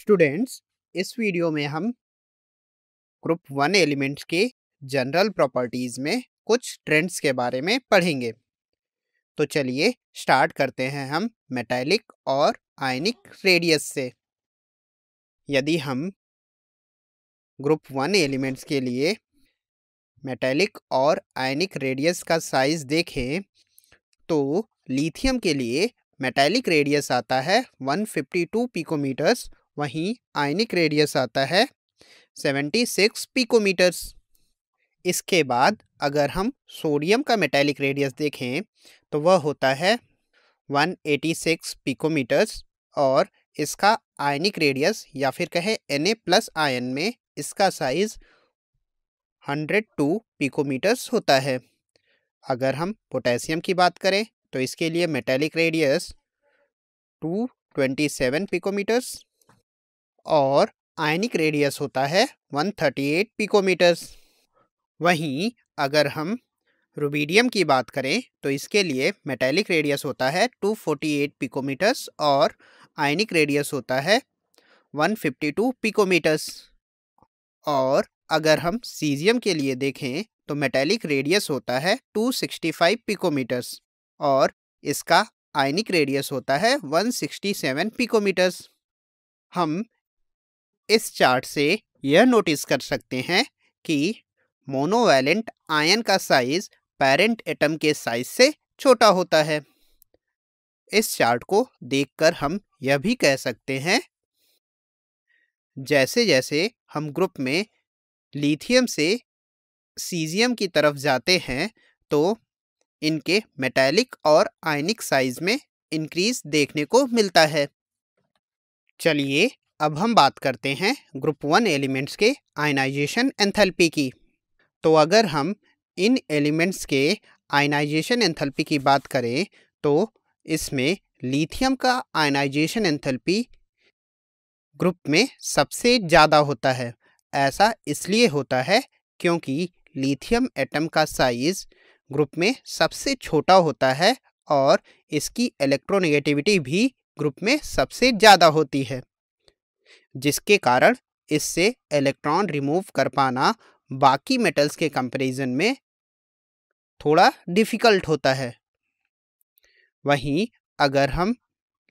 students इस video में हम ग्रुप वन एलिमेंट्स के जनरल प्रॉपर्टीज में कुछ ट्रेंड्स के बारे में पढ़ेंगे तो चलिए स्टार्ट करते हैं हम मेटालिक और आयनिक रेडियस से यदि हम ग्रुप वन एलिमेंट्स के लिए मेटालिक और आयनिक रेडियस का साइज देखें तो लिथियम के लिए मेटालिक रेडियस आता है 152 पिकोमीटर्स वहीं आयनिक रेडियस आता है सेवेंटी सिक्स पिकोमीटर्स इसके बाद अगर हम सोडियम का मेटेलिक रेडियस देखें तो वह होता है 186 पिकोमीटर्स और इसका आयनिक रेडियस या फिर कहें एन प्लस आयन में इसका साइज 102 पिकोमीटर्स होता है अगर हम पोटेशियम की बात करें तो इसके लिए मेटेलिक रेडियस 227 पिकोमीटर्स और आयनिक रेडियस होता है 138 पिकोमीटर्स वहीं अगर हम रुबीडियम की बात करें तो इसके लिए मेटेलिक रेडियस होता है 248 पिकोमीटर्स और आयनिक रेडियस होता है 152 पिकोमीटर्स और अगर हम सीजियम के लिए देखें तो मेटेलिक रेडियस होता है 265 पिकोमीटर्स और इसका आयनिक रेडियस होता है 167 पिकोमीटर्स हम इस चार्ट से यह नोटिस कर सकते हैं कि मोनोवैलेंट आयन का साइज पेरेंट एटम के साइज से छोटा होता है इस चार्ट को देखकर हम यह भी कह सकते हैं जैसे जैसे हम ग्रुप में लिथियम से सीजियम की तरफ जाते हैं तो इनके मेटेलिक और आयनिक साइज में इंक्रीज देखने को मिलता है चलिए अब हम बात करते हैं ग्रुप वन एलिमेंट्स के आयनाइजेशन एंथैल्पी की तो अगर हम इन एलिमेंट्स के आयनाइजेशन एंथैल्पी की बात करें तो इसमें लिथियम का आयनाइजेशन एंथैल्पी ग्रुप में सबसे ज़्यादा होता है ऐसा इसलिए होता है क्योंकि लिथियम एटम का साइज़ ग्रुप में सबसे छोटा होता है और इसकी इलेक्ट्रोनिगेटिविटी भी ग्रुप में सबसे ज़्यादा होती है जिसके कारण इससे इलेक्ट्रॉन रिमूव कर पाना बाकी मेटल्स के कंपैरिजन में थोड़ा डिफ़िकल्ट होता है वहीं अगर हम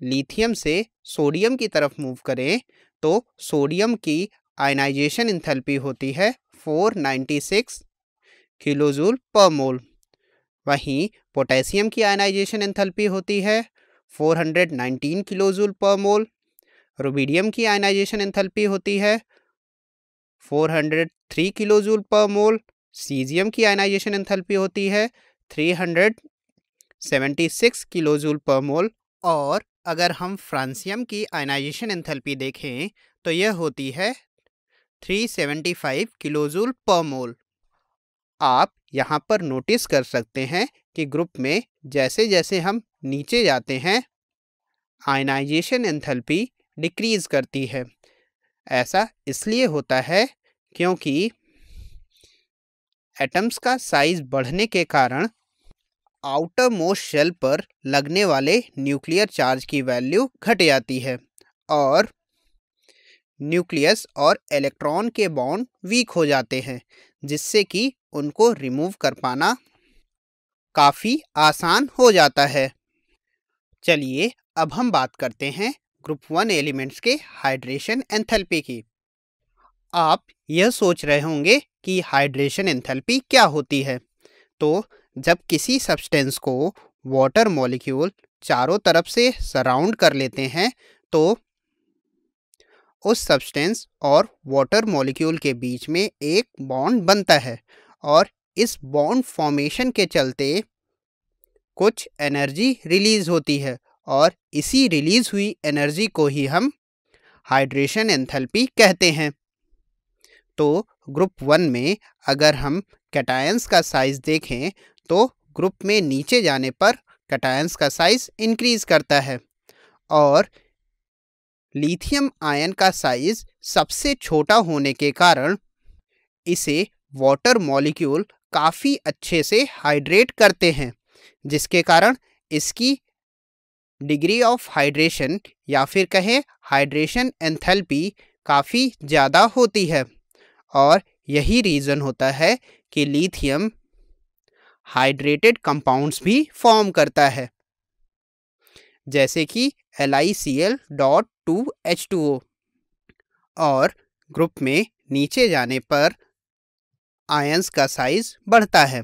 लिथियम से सोडियम की तरफ मूव करें तो सोडियम की आयनाइजेशन इंथेल्पी होती है 496 किलोजूल पर मोल वहीं पोटेशियम की आयनाइजेशन इंथेल्पी होती है 419 किलोजूल पर मोल रुबीडियम की आयनाइजेशन एंथैल्पी होती है 403 किलो जूल पर मोल सीजियम की आयनाइजेशन एंथैल्पी होती है 376 किलो जूल पर मोल और अगर हम फ्रांसियम की आयनाइजेशन एंथैल्पी देखें तो यह होती है 375 किलो जूल पर मोल आप यहाँ पर नोटिस कर सकते हैं कि ग्रुप में जैसे जैसे हम नीचे जाते हैं आयनाइजेशन एंथैल्पी डिक्रीज करती है ऐसा इसलिए होता है क्योंकि एटम्स का साइज बढ़ने के कारण आउटर मोस्ट शेल पर लगने वाले न्यूक्लियर चार्ज की वैल्यू घट जाती है और न्यूक्लियस और इलेक्ट्रॉन के बॉन्ड वीक हो जाते हैं जिससे कि उनको रिमूव कर पाना काफ़ी आसान हो जाता है चलिए अब हम बात करते हैं ग्रुप वन एलिमेंट्स के हाइड्रेशन एंथैल्पी की आप यह सोच रहे होंगे कि हाइड्रेशन एंथैल्पी क्या होती है तो जब किसी सब्सटेंस को वाटर मॉलिक्यूल चारों तरफ से सराउंड कर लेते हैं तो उस सब्सटेंस और वाटर मॉलिक्यूल के बीच में एक बॉन्ड बनता है और इस बॉन्ड फॉर्मेशन के चलते कुछ एनर्जी रिलीज होती है और इसी रिलीज़ हुई एनर्जी को ही हम हाइड्रेशन एंथैल्पी कहते हैं तो ग्रुप वन में अगर हम कैटायंस का साइज़ देखें तो ग्रुप में नीचे जाने पर कैटायंस का साइज़ इंक्रीज़ करता है और लिथियम आयन का साइज़ सबसे छोटा होने के कारण इसे वाटर मॉलिक्यूल काफ़ी अच्छे से हाइड्रेट करते हैं जिसके कारण इसकी डिग्री ऑफ हाइड्रेशन या फिर कहें हाइड्रेशन एंथैल्पी काफ़ी ज़्यादा होती है और यही रीज़न होता है कि लिथियम हाइड्रेटेड कंपाउंड्स भी फॉर्म करता है जैसे कि L I C L dot two H two O और ग्रुप में नीचे जाने पर आयंस का साइज बढ़ता है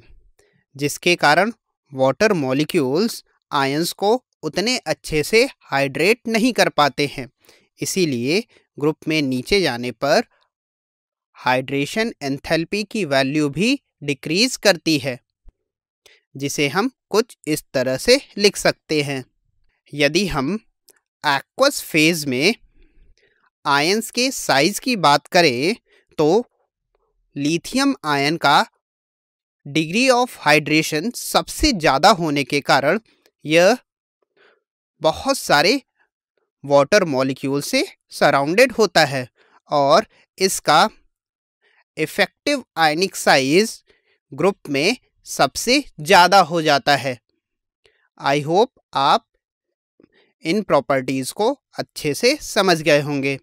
जिसके कारण वाटर मॉलिक्यूल्स आयंस को उतने अच्छे से हाइड्रेट नहीं कर पाते हैं इसीलिए ग्रुप में नीचे जाने पर हाइड्रेशन एंथैल्पी की वैल्यू भी डिक्रीज करती है जिसे हम कुछ इस तरह से लिख सकते हैं यदि हम एक्वस फेज में आयंस के साइज की बात करें तो लिथियम आयन का डिग्री ऑफ हाइड्रेशन सबसे ज़्यादा होने के कारण यह बहुत सारे वाटर मॉलिक्यूल से सराउंडेड होता है और इसका इफेक्टिव आयनिक साइज ग्रुप में सबसे ज़्यादा हो जाता है आई होप आप इन प्रॉपर्टीज़ को अच्छे से समझ गए होंगे